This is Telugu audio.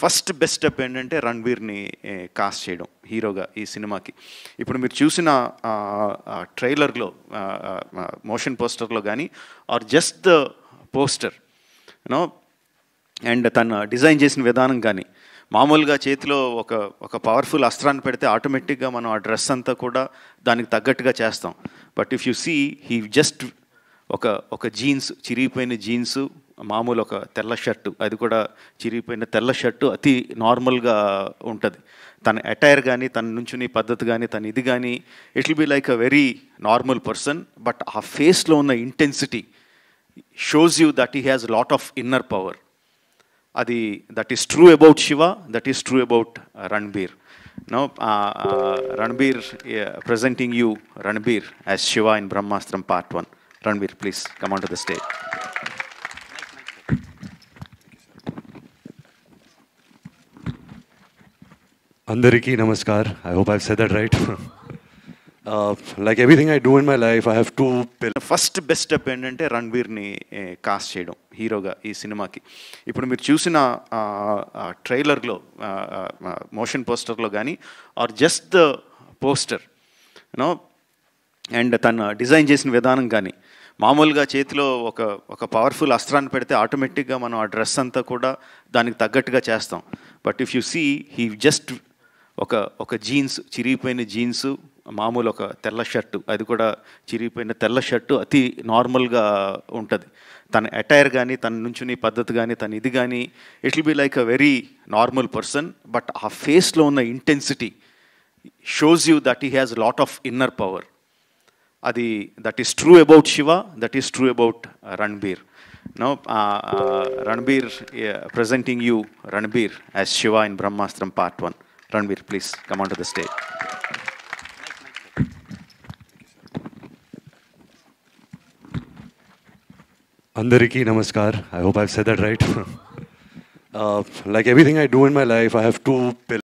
ఫస్ట్ బెస్ట్ స్టెప్ ఏంటంటే రణ్వీర్ని కాస్ట్ చేయడం హీరోగా ఈ సినిమాకి ఇప్పుడు మీరు చూసిన ట్రైలర్లో మోషన్ పోస్టర్లో కానీ or just the poster you know and తను డిజైన్ చేసిన విధానం కానీ మామూలుగా చేతిలో ఒక ఒక పవర్ఫుల్ అస్త్రాన్ని పెడితే ఆటోమేటిక్గా మనం ఆ డ్రెస్ అంతా కూడా దానికి తగ్గట్టుగా చేస్తాం but if you see he just ఒక ఒక జీన్స్ చిరిగిపోయిన జీన్సు మామూలు ఒక తెల్ల షర్టు అది కూడా చిరిగిపోయిన తెల్ల షర్టు అతి నార్మల్గా ఉంటుంది తన అటైర్ కానీ తన నుంచుని పద్ధతి కానీ తన ఇది కానీ it will be like a very normal person but uh ఫేస్లో ఉన్న intensity shows you that he has lot of inner power అది that is true about Shiva that is true about Ranbir no Ranbir presenting you Ranbir as Shiva in Brahmastra part one Ranbir please come the stage అందరికీ నమస్కార్ I hope I said that right like everything I do in my life I have to first best up ఏంటంటే రణ్వీర్ని కాస్ట్ చేయడం హీరోగా ఈ సినిమాకి ఇప్పుడు మీరు చూసిన ట్రైలర్లో మోషన్ పోస్టర్లో కానీ or just the poster you know and తన డిజైన్ చేసిన విధానం కానీ మామూలుగా చేతిలో ఒక ఒక పవర్ఫుల్ అస్త్రాన్ని పెడితే ఆటోమేటిక్గా మనం ఆ డ్రెస్ అంతా కూడా దానికి తగ్గట్టుగా చేస్తాం but if you see he just ఒక ఒక జీన్స్ చిరిగిపోయిన జీన్స్ మామూలు ఒక తెల్ల షర్టు అది కూడా చిరిగిపోయిన తెల్ల షర్టు అతి నార్మల్గా ఉంటుంది తన అటైర్ కానీ తన నుంచుని పద్ధతి కానీ తన ఇది కానీ it will be like a very normal person but uh ఫేస్లో ఉన్న intensity shows you that he has lot of inner power అది that is true about Shiva that is true about Ranbir no Ranbir presenting you Ranbir as Shiva in Brahmastra part one Ranveer, please come onto the stage. Andariki Namaskar. I hope I've said that right. uh, like everything I do in my life, I have two pillars.